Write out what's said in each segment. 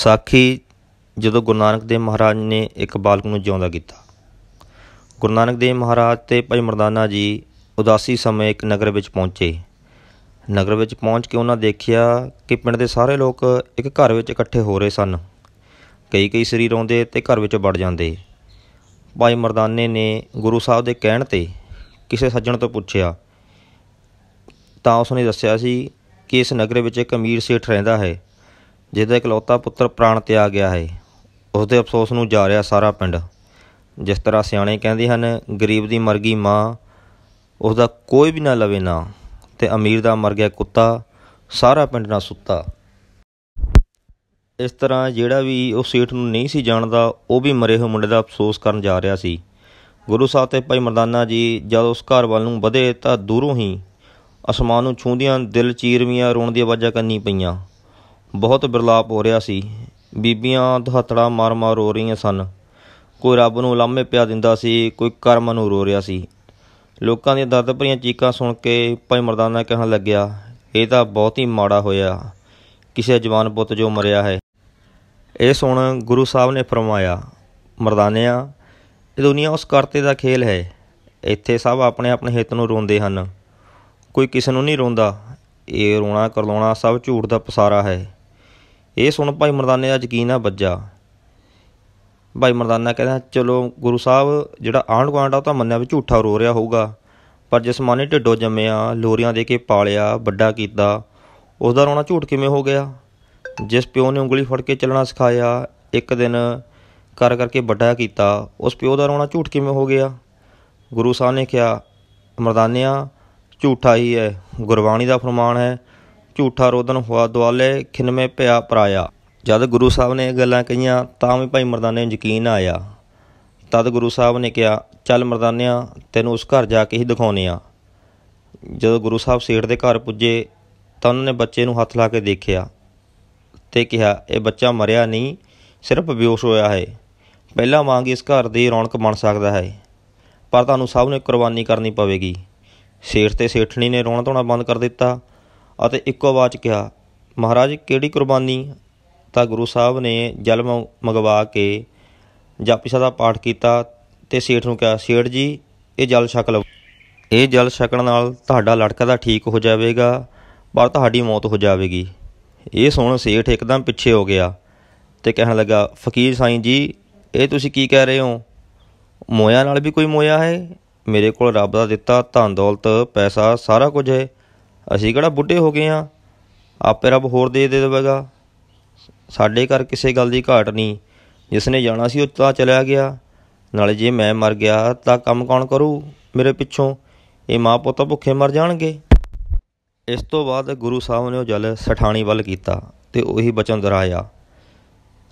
ਸਾਖੀ ਜਦੋਂ ਗੁਰੂ ਨਾਨਕ ਦੇਵ ਮਹਾਰਾਜ ਨੇ ਇੱਕ ਬਾਲਕ ਨੂੰ ਜਿਉਂਦਾ ਕੀਤਾ ਗੁਰੂ ਨਾਨਕ ਦੇਵ ਮਹਾਰਾਜ ਤੇ ਭਾਈ ਮਰਦਾਨਾ ਜੀ ਉਦਾਸੀ ਸਮੇਂ ਇੱਕ ਨਗਰ ਵਿੱਚ ਪਹੁੰਚੇ ਨਗਰ ਵਿੱਚ ਪਹੁੰਚ ਕੇ ਉਹਨਾਂ ਦੇਖਿਆ ਕਿ ਪਿੰਡ ਦੇ ਸਾਰੇ ਲੋਕ ਇੱਕ ਘਰ ਵਿੱਚ ਇਕੱਠੇ ਹੋ ਰਹੇ ਸਨ ਕਈ ਕਈ ਸਰੀਰ ਆਉਂਦੇ ਤੇ ਘਰ ਵਿੱਚ ਵੜ ਜਾਂਦੇ ਭਾਈ ਮਰਦਾਨੇ ਨੇ ਗੁਰੂ ਸਾਹਿਬ ਦੇ ਕਹਿਣ ਤੇ ਕਿਸੇ ਸੱਜਣ ਤੋਂ ਪੁੱਛਿਆ ਤਾਂ ਉਸਨੇ ਦੱਸਿਆ ਸੀ ਕਿ ਇਸ ਨਗਰ ਵਿੱਚ ਇੱਕ ਅਮੀਰ ਸੇਠ ਰਹਿੰਦਾ ਹੈ ਜਿਹਦਾ ਇਕਲੌਤਾ ਪੁੱਤਰ ਪ੍ਰਾਣ ਤਿਆਗ ਗਿਆ ਹੈ ਉਸ ਦੇ ਅਫਸੋਸ ਨੂੰ ਜਾ ਰਿਹਾ ਸਾਰਾ ਪਿੰਡ ਜਿਸ ਤਰ੍ਹਾਂ ਸਿਆਣੇ ਕਹਿੰਦੇ ਹਨ ਗਰੀਬ ਦੀ ਮਰ ਗਈ ਮਾਂ ਉਸ ਦਾ ਕੋਈ ਵੀ ਨਾ ਲਵੇ ਨਾ ਤੇ ਅਮੀਰ ਦਾ ਮਰ ਗਿਆ ਕੁੱਤਾ ਸਾਰਾ ਪਿੰਡ ਨਾ ਸੁੱਤਾ ਇਸ ਤਰ੍ਹਾਂ ਜਿਹੜਾ ਵੀ ਉਹ ਸੇਠ ਨੂੰ ਨਹੀਂ ਸੀ ਜਾਣਦਾ ਉਹ ਵੀ ਮਰੇ ਹੋਏ ਮੁੰਡੇ ਦਾ ਅਫਸੋਸ ਕਰਨ ਜਾ ਰਿਹਾ ਸੀ ਗੁਰੂ ਸਾਹਿਬ ਤੇ ਭਾਈ ਮਰਦਾਨਾ ਜੀ ਜਦ ਉਸ ਘਰ ਵੱਲ ਨੂੰ ਵਧੇ ਤਾਂ ਦੂਰੋਂ ਹੀ ਅਸਮਾਨ ਨੂੰ ਛੂੰਦੀਆਂ ਦਿਲ ਚੀਰਵੀਆਂ ਰੋਣ ਦੀ ਆਵਾਜ਼ਾਂ ਕੰਨੀ ਪਈਆਂ ਬਹੁਤ ਬਿਰਲਾਪ ਹੋ ਰਿਹਾ ਸੀ ਬੀਬੀਆਂ ਦਹਤੜਾ ਮਾਰ-ਮਾਰ ਰੋ ਰਹੀਆਂ ਸਨ ਕੋਈ ਰੱਬ ਨੂੰ ਲਾਮੇ ਪਿਆ ਦਿੰਦਾ ਸੀ ਕੋਈ ਕਰਮ ਨੂੰ ਰੋ ਰਿਹਾ ਸੀ ਲੋਕਾਂ ਦੀਆਂ ਦਰਦ ਭਰੀਆਂ ਚੀਕਾਂ ਸੁਣ ਕੇ ਭਾਈ ਮਰਦਾਨਾ ਕਹਿਣ ਲੱਗਿਆ ਇਹ ਤਾਂ ਬਹੁਤ ਹੀ ਮਾੜਾ ਹੋਇਆ ਕਿਸੇ ਜਵਾਨ ਪੁੱਤ ਜੋ ਮਰਿਆ ਹੈ ਇਹ ਸੁਣ ਗੁਰੂ ਸਾਹਿਬ ਨੇ ਫਰਮਾਇਆ ਮਰਦਾਨਿਆਂ ਇਹ ਦੁਨੀਆ ਉਸ ਕਰਤੇ ਦਾ ਖੇਲ ਹੈ ਇੱਥੇ ਸਭ ਆਪਣੇ ਆਪਣੇ ਹਿੱਤ ਨੂੰ ਰੋਂਦੇ ਹਨ ਕੋਈ ਕਿਸੇ ਨੂੰ ਨਹੀਂ ਰੋਂਦਾ ਇਹ ਰੋਣਾ ਕਰਲਾਉਣਾ ਸਭ ਝੂਠ ਦਾ ਪਸਾਰਾ ਹੈ ਇਹ ਸੁਣ ਭਾਈ ਮਰਦਾਨੇ ਦਾ ਯਕੀਨ ਆ ਵੱਜਾ ਭਾਈ ਮਰਦਾਨਾ ਕਹਿੰਦਾ ਚਲੋ ਗੁਰੂ ਸਾਹਿਬ ਜਿਹੜਾ ਆਂਢ ਗਵਾਂਡ ਆ ਤਾਂ ਮੰਨਿਆ ਵੀ ਝੂਠਾ ਰੋ ਰਿਹਾ ਹੋਊਗਾ ਪਰ ਜਿਸ ਮਾਨੇ ਢਿੱਡੋ ਜੰਮਿਆ ਲੋਰੀਆਂ ਦੇ ਕੇ ਪਾਲਿਆ ਵੱਡਾ ਕੀਤਾ ਉਸ ਦਾ ਰੋਣਾ ਝੂਠ ਕਿਵੇਂ ਹੋ ਗਿਆ ਜਿਸ ਪਿਓ ਨੇ ਉਂਗਲੀ ਫੜ ਕੇ ਚੱਲਣਾ ਸਿਖਾਇਆ ਇੱਕ ਦਿਨ ਕਰ ਕਰਕੇ ਵੱਡਾ ਕੀਤਾ ਉਸ ਪਿਓ ਦਾ ਰੋਣਾ ਝੂਠ ਕਿਵੇਂ ਹੋ ਗਿਆ ਗੁਰੂ ਸਾਹਿਬ ਨੇ ਕਿਹਾ ਮਰਦਾਨਿਆ ਝੂਠਾ ਹੀ ਹੈ ਗੁਰਬਾਣੀ ਦਾ ਫਰਮਾਨ ਹੈ ਝੂਠਾ ਰੋਦਨ ਹੋਆ ਦੁਆਲੇ ਖਿੰਮੇ ਪਿਆ ਪਰਾਇਆ ਜਦ ਗੁਰੂ ਸਾਹਿਬ ਨੇ ਇਹ ਗੱਲਾਂ ਕਹੀਆਂ ਤਾਂ ਵੀ ਭਾਈ ਮਰਦਾਨੇ ਨੂੰ ਯਕੀਨ ਆਇਆ ਤਦ ਗੁਰੂ ਸਾਹਿਬ ਨੇ ਕਿਹਾ ਚੱਲ ਮਰਦਾਨਿਆ ਤੈਨੂੰ ਉਸ ਘਰ ਜਾ ਕੇ ਹੀ ਦਿਖਾਉਨੇ ਆ ਜਦੋਂ ਗੁਰੂ ਸਾਹਿਬ ਸੇਠ ਦੇ ਘਰ ਪੁੱਜੇ ਤਾਂ ਉਹਨਾਂ ਨੇ ਬੱਚੇ ਨੂੰ ਹੱਥ ਲਾ ਕੇ ਦੇਖਿਆ ਤੇ ਕਿਹਾ ਇਹ ਬੱਚਾ ਮਰਿਆ ਨਹੀਂ ਸਿਰਫ ਬੇਹੋਸ਼ ਹੋਇਆ ਹੈ ਪਹਿਲਾਂ ਵਾਂਗ ਇਸ ਘਰ ਦੀ ਰੌਣਕ ਬਣ ਸਕਦਾ ਹੈ ਪਰ ਤੁਹਾਨੂੰ ਸਭ ਨੇ ਕੁਰਬਾਨੀ ਕਰਨੀ ਪਵੇਗੀ ਸੇਠ ਤੇ ਸੇਠਣੀ ਨੇ ਰੋਣਾ ਧੋਣਾ ਬੰਦ ਕਰ ਦਿੱਤਾ ਅਤੇ ਇੱਕੋ ਆਵਾਜ਼ ਕਿਹਾ ਮਹਾਰਾਜ ਕਿਹੜੀ ਕੁਰਬਾਨੀ ਤਾਂ ਗੁਰੂ ਸਾਹਿਬ ਨੇ ਜਲ ਮੰਗਵਾ ਕੇ ਜਾਪੀ ਸਾਹਿਬ ਦਾ ਪਾਠ ਕੀਤਾ ਤੇ ਸੇਠ ਨੂੰ ਕਿਹਾ ਸੇਠ ਜੀ ਇਹ ਜਲ ਛਕ ਲਓ ਇਹ ਜਲ ਛਕਣ ਨਾਲ ਤੁਹਾਡਾ ਲੜਕਾ ਦਾ ਠੀਕ ਹੋ ਜਾਵੇਗਾ ਪਰ ਤੁਹਾਡੀ ਮੌਤ ਹੋ ਜਾਵੇਗੀ ਇਹ ਸੁਣ ਸੇਠ ਇੱਕਦਮ ਪਿੱਛੇ ਹੋ ਗਿਆ ਤੇ ਕਹਿਣ ਲੱਗਾ ਫਕੀਰ ਸਾਈਂ ਜੀ ਇਹ ਤੁਸੀਂ ਕੀ ਕਹਿ ਰਹੇ ਹੋ ਮੋਇਆ ਨਾਲ ਵੀ ਕੋਈ ਮੋਇਆ ਹੈ ਮੇਰੇ ਕੋਲ ਰੱਬ ਦਾ ਦਿੱਤਾ ਧਨ ਦੌਲਤ ਪੈਸਾ ਸਾਰਾ ਕੁਝ ਹੈ ਅਸੀਂ ਕਿਹੜਾ ਬੁੱਢੇ ਹੋ ਗਏ ਆ ਆਪੇ ਰੱਬ ਹੋਰ ਦੇ ਦੇ ਦੇਵੇਗਾ ਸਾਡੇ ਘਰ ਕਿਸੇ ਗੱਲ ਦੀ ਘਾਟ ਨਹੀਂ ਜਿਸ ਨੇ ਜਾਣਾ ਸੀ ਉਹ ਤਾਂ ਚਲਾ ਗਿਆ ਨਾਲੇ ਜੇ ਮੈਂ ਮਰ ਗਿਆ ਤਾਂ ਕੰਮ ਕੌਣ ਕਰੂ ਮੇਰੇ ਪਿੱਛੋਂ ਇਹ ਮਾਂ ਪੁੱਤ ਭੁੱਖੇ ਮਰ ਜਾਣਗੇ ਇਸ ਤੋਂ ਬਾਅਦ ਗੁਰੂ ਸਾਹਿਬ ਨੇ ਉਹ ਜਲ ਸਠਾਣੀ ਵੱਲ ਕੀਤਾ ਤੇ ਉਹੀ ਬਚਨ ਦਰਾਇਆ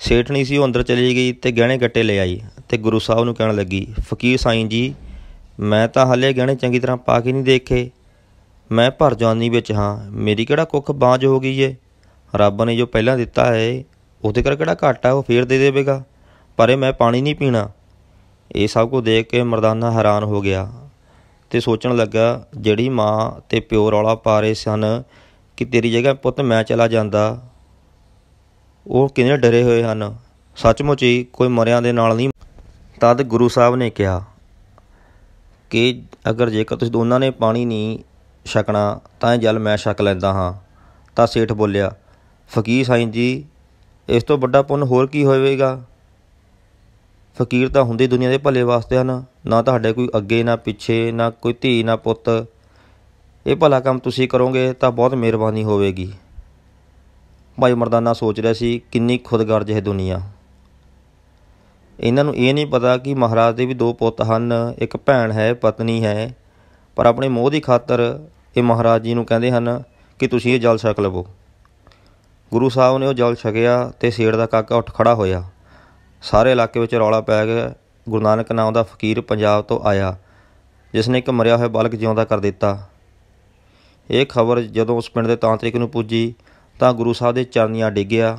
ਸੇਠਣੀ ਸੀ ਉਹ ਅੰਦਰ ਚਲੀ ਗਈ ਤੇ ਗਹਿਣੇ ਗੱਟੇ ਲੈ ਆਈ ਤੇ ਗੁਰੂ ਸਾਹਿਬ ਨੂੰ ਕਹਿਣ ਲੱਗੀ ਫਕੀਰ ਸਾਈਂ ਜੀ ਮੈਂ ਤਾਂ ਹਲੇ ਗਹਿਣੇ ਚੰਗੀ ਤਰ੍ਹਾਂ ਪਾ ਕੇ ਨਹੀਂ ਦੇਖੇ ਮੈਂ ਭਰ ਜਾਨੀ ਵਿੱਚ ਹਾਂ ਮੇਰੀ ਕਿਹੜਾ ਕੁੱਖ ਬਾਝ ਹੋ ਗਈ ਏ ਰੱਬ ਨੇ ਜੋ ਪਹਿਲਾਂ ਦਿੱਤਾ ਏ ਉਹਦੇ ਕਰ ਕਿਹੜਾ ਘਾਟਾ ਉਹ ਫੇਰ ਦੇ ਦੇਵੇਗਾ ਪਰ ਇਹ ਮੈਂ ਪਾਣੀ ਨਹੀਂ ਪੀਣਾ ਇਹ ਸਭ ਕੁਝ ਦੇਖ ਕੇ ਮਰਦਾਨਾ ਹੈਰਾਨ ਹੋ ਗਿਆ ਤੇ ਸੋਚਣ ਲੱਗਾ ਜਿਹੜੀ ਮਾਂ ਤੇ ਪਿਓ ਰੌਲਾ ਪਾ ਰਹੇ ਸਨ ਕਿ ਤੇਰੀ ਜਗ੍ਹਾ ਪੁੱਤ ਮੈਂ ਚਲਾ ਜਾਂਦਾ ਉਹ ਕਿੰਨੇ ਡਰੇ ਹੋਏ ਹਨ ਸੱਚਮੁੱਚ ਹੀ ਕੋਈ ਮਰਿਆਂ ਦੇ ਨਾਲ ਨਹੀਂ ਤਦ ਗੁਰੂ ਸਾਹਿਬ ਨੇ ਕਿਹਾ ਕਿ ਅਗਰ ਜੇਕਰ ਤੁਸੀਂ ਦੋਨਾਂ ਨੇ ਪਾਣੀ ਨਹੀਂ ਛਕਣਾ ਤਾਂ ਜਲ ਮੈਂ ਛਕ ਲੈਂਦਾ ਹਾਂ ਤਾਂ ਸੇਠ ਬੋਲਿਆ ਫਕੀਰ ਸਾਈਂ ਜੀ ਇਸ ਤੋਂ ਵੱਡਾ ਪੁੰਨ ਹੋਰ ਕੀ ਹੋਵੇਗਾ ਫਕੀਰ ਤਾਂ ਹੁੰਦੀ ਦੁਨੀਆ ਦੇ ਭਲੇ ਵਾਸਤੇ ਹਨ ਨਾ ਤੁਹਾਡੇ ਕੋਈ ਅੱਗੇ ਨਾ ਪਿੱਛੇ ਨਾ ਕੋਈ ਧੀ ਨਾ ਪੁੱਤ ਇਹ ਭਲਾ ਕੰਮ ਤੁਸੀਂ ਕਰੋਗੇ ਤਾਂ ਬਹੁਤ ਮਿਹਰਬਾਨੀ ਹੋਵੇਗੀ ਭਾਈ ਮਰਦਾਨਾ ਸੋਚ ਰਿਹਾ ਸੀ ਕਿੰਨੀ ਖੁਦਗਰਜ ਹੈ ਦੁਨੀਆ ਇਹਨਾਂ ਨੂੰ ਇਹ ਨਹੀਂ ਪਤਾ ਕਿ ਮਹਾਰਾਜ ਦੇ ਵੀ ਦੋ ਪੁੱਤ ਹਨ ਇੱਕ ਭੈਣ ਹੈ ਪਤਨੀ ਹੈ ਪਰ ਆਪਣੇ ਮੋਹ ਦੀ ਖਾਤਰ ਇਹ ਮਹਾਰਾਜ ਜੀ ਨੂੰ ਕਹਿੰਦੇ ਹਨ ਕਿ ਤੁਸੀਂ ਇਹ ਜਲ ਛਕ ਲਵੋ ਗੁਰੂ ਸਾਹਿਬ ਨੇ ਉਹ ਜਲ ਛਕਿਆ ਤੇ ਸੇੜ ਦਾ ਕਾਕਾ ਉੱਠ ਖੜਾ ਹੋਇਆ ਸਾਰੇ ਇਲਾਕੇ ਵਿੱਚ ਰੌਲਾ ਪੈ ਗਿਆ ਗੁਰੂ ਨਾਨਕ ਨਾਮ ਦਾ ਫਕੀਰ ਪੰਜਾਬ ਤੋਂ ਆਇਆ ਜਿਸ ਨੇ ਇੱਕ ਮਰਿਆ ਹੋਇਆ ਬਾਲਕ ਜਿਉਂਦਾ ਕਰ ਦਿੱਤਾ ਇਹ ਖਬਰ ਜਦੋਂ ਉਸ ਪਿੰਡ ਦੇ ਤਾਂਤਰਿਕ ਨੂੰ ਪੁੱਜੀ ਤਾਂ ਗੁਰੂ ਸਾਹਿਬ ਦੇ ਚਰਨੀਆਂ ਡਿੱਗਿਆ